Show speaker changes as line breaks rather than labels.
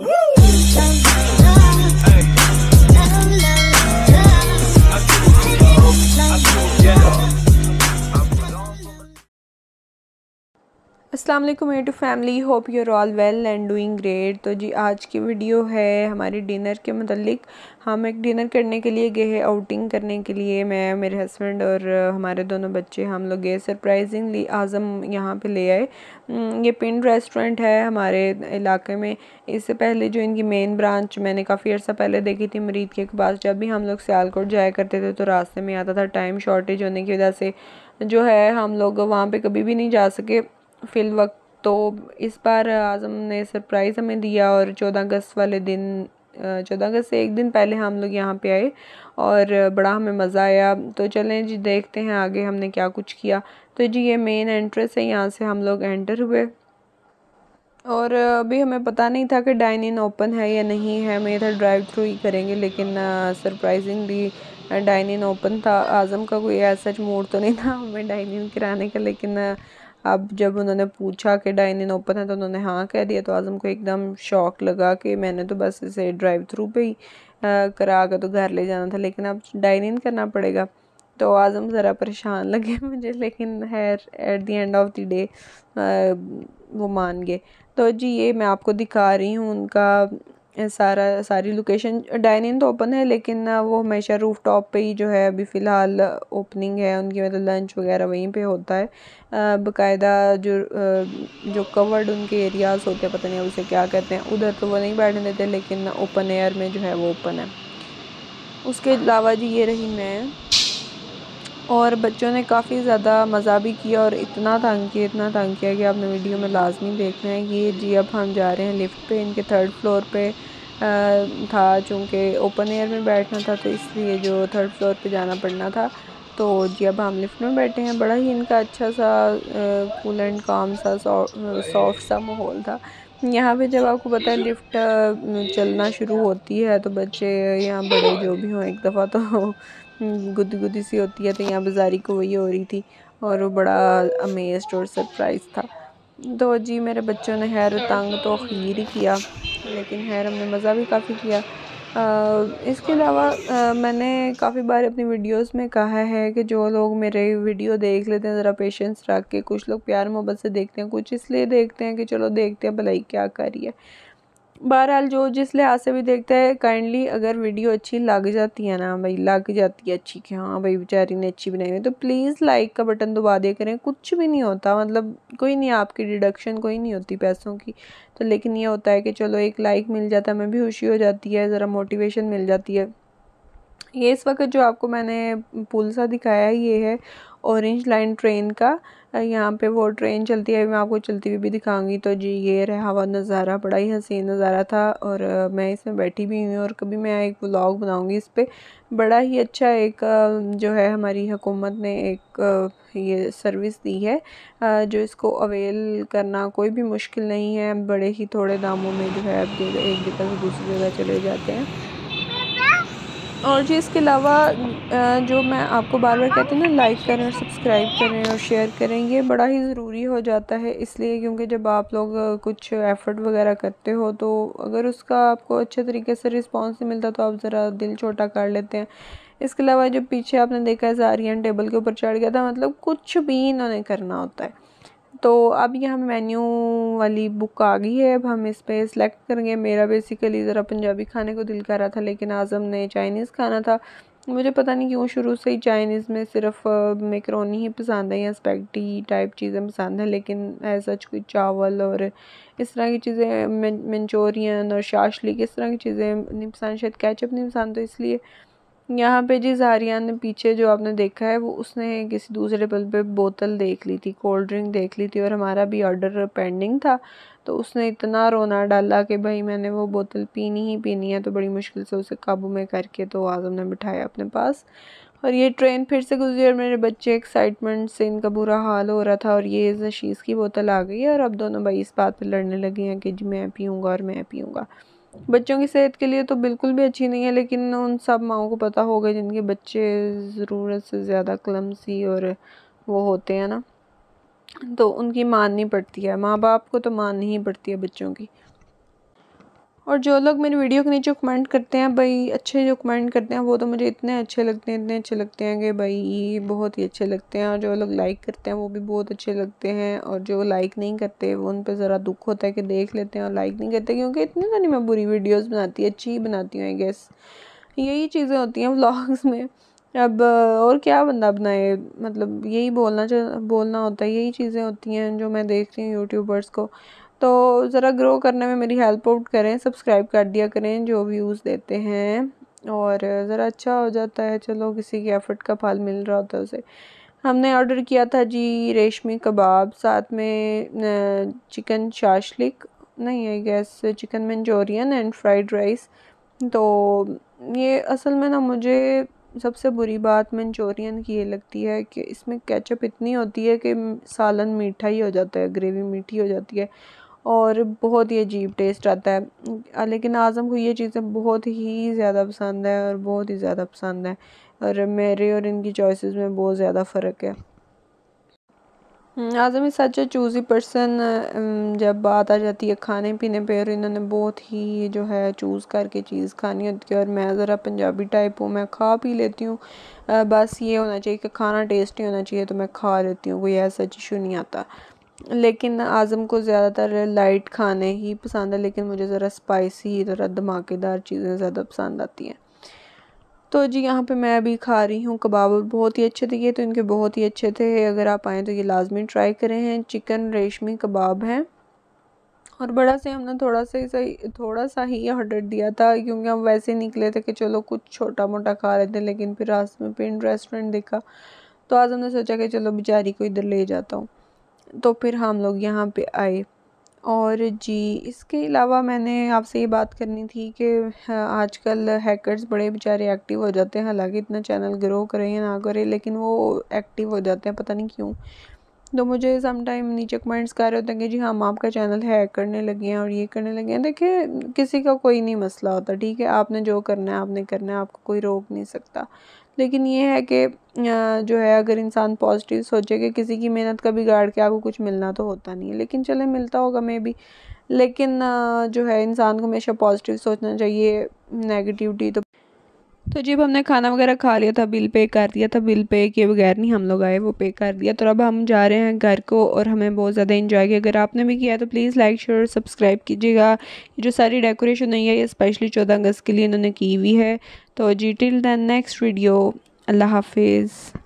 Woo! असलम वालेकुम to family hope you're all well and doing great तो जी आज की वीडियो है हमारे डिनर के मतलब हम एक डिनर करने के लिए गए आउटिंग करने के लिए मैं मेरे हस्बैंड और हमारे दोनों बच्चे हम लोग गए सरप्राइजिंगली आज़म यहाँ पे ले आए ये पिंड रेस्टोरेंट है हमारे इलाके में इससे पहले जो इनकी मेन ब्रांच मैंने काफ़ी अर्सा पहले देखी थी मरीद के पास जब भी हम लोग सियालकोट जाया करते थे तो रास्ते में आता था टाइम शॉर्टेज होने की वजह से जो है हम लोग वहाँ पर कभी भी नहीं जा सके फ़िल वक्त तो इस बार आज़म ने सरप्राइज़ हमें दिया और चौदह अगस्त वाले दिन चौदह अगस्त से एक दिन पहले हम लोग यहाँ पे आए और बड़ा हमें मज़ा आया तो चलें जी देखते हैं आगे हमने क्या कुछ किया तो जी ये मेन एंट्रेंस है यहाँ से हम लोग एंटर हुए और अभी हमें पता नहीं था कि डाइन इन ओपन है या नहीं है हमें इधर ड्राइव थ्रू ही करेंगे लेकिन सरप्राइजिंगली डाइन इन ओपन था आज़म का कोई ऐसा मूड तो नहीं था हमें डाइन इन कराने का लेकिन अब जब उन्होंने पूछा कि डाइन इन ओपन है तो उन्होंने हाँ कह दिया तो आज़म को एकदम शौक लगा कि मैंने तो बस इसे ड्राइव थ्रू पे ही करा कर तो घर ले जाना था लेकिन अब डाइन इन करना पड़ेगा तो आज़म ज़रा परेशान लगे मुझे लेकिन हैर at the end of the day वो मान गए तो जी ये मैं आपको दिखा रही हूँ उनका सारा सारी लोकेशन डाइनिंग तो ओपन है लेकिन वो हमेशा रूफ टॉप पर ही जो है अभी फ़िलहाल ओपनिंग है उनकी मतलब लंच वगैरह वहीं पे होता है बकायदा जो जो कवर्ड उनके एरियाज़ होते हैं पता नहीं उसे क्या कहते हैं उधर तो वो नहीं बैठने देते लेकिन ओपन एयर में जो है वो ओपन है उसके अलावा जी ये रही मैं और बच्चों ने काफ़ी ज़्यादा मज़ा भी किया और इतना तंग किया इतना तंग किया कि आपने वीडियो में लाजमी देखना है कि जी अब हम जा रहे हैं लिफ्ट पे इनके थर्ड फ्लोर पे था चूँकि ओपन एयर में बैठना था तो इसलिए जो थर्ड फ्लोर पे जाना पड़ना था तो जी अब हम लिफ्ट में बैठे हैं बड़ा ही इनका अच्छा सा कूल एंड काम सा सॉफ्ट सा माहौल था यहाँ पे जब आपको पता है लिफ्ट चलना शुरू होती है तो बच्चे यहाँ बड़े जो भी हों एक दफ़ा तो गुद गुदी सी होती है तो यहाँ बाजारी को वही हो रही थी और वो बड़ा अमेज और सरप्राइज़ था तो जी मेरे बच्चों ने हैर तंग तो खीर ही किया लेकिन हैर हमने मज़ा भी काफ़ी किया आ, इसके अलावा मैंने काफ़ी बार अपनी वीडियोस में कहा है कि जो लोग मेरे वीडियो देख लेते हैं ज़रा पेशेंस रख के कुछ लोग प्यार मोहब्बत से देखते हैं कुछ इसलिए देखते हैं कि चलो देखते हैं भलाई क्या कर रही है बहरहाल जो जिस लिहाज से भी देखते हैं काइंडली अगर वीडियो अच्छी लग जाती है ना भाई लग जाती है अच्छी कि हाँ भाई बेचारी ने अच्छी बनाई हुई तो प्लीज़ लाइक का बटन दबा दिया करें कुछ भी नहीं होता मतलब कोई नहीं आपकी डिडक्शन कोई नहीं होती पैसों की तो लेकिन ये होता है कि चलो एक लाइक मिल जाता है हमें भी खुशी हो जाती है ज़रा मोटिवेशन मिल जाती है ये इस वक्त जो आपको मैंने पुल सा दिखाया ये है ऑरेंज लाइन ट्रेन का यहाँ पे वो ट्रेन चलती है मैं आपको चलती हुई भी दिखाऊंगी तो जी ये रहा हुआ नज़ारा बड़ा ही हसीन नज़ारा था और मैं इसमें बैठी भी हुई और कभी मैं एक व्लॉग बनाऊंगी इस पर बड़ा ही अच्छा एक जो है हमारी हुकूमत ने एक ये सर्विस दी है जो इसको अवेल करना कोई भी मुश्किल नहीं है बड़े ही थोड़े दामों में जो है आप एक जगह से दूसरी जगह चले जाते हैं और जी इसके अलावा जो मैं आपको बार बार कहती हूँ ना लाइक करें और सब्सक्राइब करें और शेयर करें ये बड़ा ही ज़रूरी हो जाता है इसलिए क्योंकि जब आप लोग कुछ एफ़र्ट वगैरह करते हो तो अगर उसका आपको अच्छे तरीके से रिस्पांस नहीं मिलता तो आप ज़रा दिल छोटा कर लेते हैं इसके अलावा जो पीछे आपने देखा है जारियन टेबल के ऊपर चढ़ गया था मतलब कुछ भी इन्होंने करना होता है तो अब यहाँ मेन्यू वाली बुक आ गई है अब हम इस पर सेलेक्ट करेंगे मेरा बेसिकली ज़रा पंजाबी खाने को दिल कर रहा था लेकिन आज़म ने चाइनीज़ खाना था मुझे पता नहीं क्यों शुरू से ही चाइनीज़ में सिर्फ मेकरोनी ही पसंद है या स्पैगटी टाइप चीज़ें पसंद है लेकिन ऐसा कोई चावल और इस तरह की चीज़ें मंचूरियन और शाशलिक इस तरह की चीज़ें नहीं पसंद शायद कैचअप नहीं पसंद तो इसलिए यहाँ पे जी जारिया ने पीछे जो आपने देखा है वो उसने किसी दूसरे पल पे बोतल देख ली थी कोल्ड ड्रिंक देख ली थी और हमारा भी ऑर्डर पेंडिंग था तो उसने इतना रोना डाला कि भाई मैंने वो बोतल पीनी ही पीनी है तो बड़ी मुश्किल से उसे काबू में करके तो आज़म ने बिठाया अपने पास और ये ट्रेन फिर से गुजरी और मेरे बच्चे एक्साइटमेंट से इनका बुरा हाल हो रहा था और ये नशीस की बोतल आ गई है और अब दोनों भाई इस बात पर लड़ने लगे हैं कि जी मैं पीऊँगा और मैं पीऊँगा बच्चों की सेहत के लिए तो बिल्कुल भी अच्छी नहीं है लेकिन उन सब माओ को पता होगा जिनके बच्चे ज़रूरत से ज़्यादा क्लमसी और वो होते हैं ना तो उनकी माननी पड़ती है माँ बाप को तो माननी ही पड़ती है बच्चों की और जो लोग मेरी वीडियो के नीचे कमेंट करते हैं भाई अच्छे जो कमेंट करते हैं वो तो मुझे इतने अच्छे लगते हैं इतने अच्छे लगते हैं कि भाई बहुत ही अच्छे लगते हैं और जो लोग लाइक करते हैं वो भी बहुत अच्छे लगते हैं और जो लाइक नहीं करते वो उन पर ज़रा दुख होता है कि देख लेते हैं और लाइक नहीं करते क्योंकि इतनी नहीं मैं बुरी वीडियोज़ बनाती अच्छी ही बनाती हूँ आई गेस यही चीज़ें होती हैं व्लॉग्स में अब और क्या बंदा बनाए मतलब यही बोलना बोलना होता है यही चीज़ें होती हैं जो मैं देखती हूँ यूट्यूबर्स को तो ज़रा ग्रो करने में मेरी हेल्प आउट करें सब्सक्राइब कर दिया करें जो व्यूज़ देते हैं और ज़रा अच्छा हो जाता है चलो किसी के एफर्ट का फल मिल रहा होता है उसे हमने ऑर्डर किया था जी रेशमी कबाब साथ में चिकन शाशलिक नहीं I guess chicken manchurian and fried rice तो ये असल में ना मुझे सबसे बुरी बात मंचोरियन की ये लगती है कि इसमें केचप इतनी होती है कि सालन मीठा ही हो जाता है ग्रेवी मीठी हो जाती है और बहुत ही अजीब टेस्ट आता है लेकिन आज़म को ये चीज़ें बहुत ही ज़्यादा पसंद है और बहुत ही ज़्यादा पसंद है और मेरे और इनकी चॉइसेस में बहुत ज़्यादा फ़र्क है Azam is such a choosy person जब बात आ जाती है खाने पीने पे और इन्होंने बहुत ही जो है चूज़ करके चीज़ खानी होती है और मैं ज़रा पंजाबी टाइप हूँ मैं खा पी लेती हूँ बस ये होना चाहिए कि खाना टेस्टी होना चाहिए तो मैं खा लेती हूँ कोई ऐसा इशू नहीं आता लेकिन आज़म को ज़्यादातर लाइट खाने ही पसंद है लेकिन मुझे ज़रा स्पाइसी ज़रा धमाकेदार चीज़ें ज़्यादा पसंद आती हैं तो जी यहाँ पे मैं अभी खा रही हूँ कबाब बहुत ही अच्छे थे ये तो इनके बहुत ही अच्छे थे अगर आप आएँ तो ये लाजमी ट्राई करें हैं चिकन रेशमी कबाब हैं और बड़ा से हमने थोड़ा सा सही थोड़ा सा ही ऑर्डर दिया था क्योंकि हम वैसे निकले थे कि चलो कुछ छोटा मोटा खा रहे थे लेकिन फिर रास्ते में पिंड रेस्टोरेंट देखा तो आज हमने सोचा कि चलो बेचारी को इधर ले जाता हूँ तो फिर हम लोग यहाँ पे आए और जी इसके अलावा मैंने आपसे ये बात करनी थी कि हाँ, आजकल हैकर्स बड़े बेचारे एक्टिव हो जाते हैं हालांकि इतना चैनल ग्रो करें या ना करें लेकिन वो एक्टिव हो जाते हैं पता नहीं क्यों तो मुझे सम टाइम नीचे कमेंट्स कर रहे होते हैं कि जी हाँ, हम आपका चैनल हैक करने लगे हैं और ये करने लगे हैं देखिए किसी का कोई नहीं मसला होता ठीक है आपने जो करना है आपने करना है आपको कोई रोक नहीं सकता लेकिन ये है कि जो है अगर इंसान पॉजिटिव सोचे कि किसी की मेहनत का बिगाड़ के आपको कुछ मिलना तो होता नहीं है लेकिन चले मिलता होगा मे भी लेकिन जो है इंसान को हमेशा पॉजिटिव सोचना चाहिए नेगेटिविटी तो तो जब हमने खाना वगैरह खा लिया था बिल पे कर दिया था बिल पे किए बगैर नहीं हम लोग आए वो पे कर दिया तो अब हम जा रहे हैं घर को और हमें बहुत ज़्यादा इन्जॉय किया अगर आपने भी किया तो प्लीज़ लाइक शेयर और सब्सक्राइब कीजिएगा जो सारी डेकोरेशन नहीं है ये स्पेशली चौदह अगस्त के लिए इन्होंने की हुई है तो जी टिल दैन नेक्स्ट वीडियो अल्लाह हाफिज़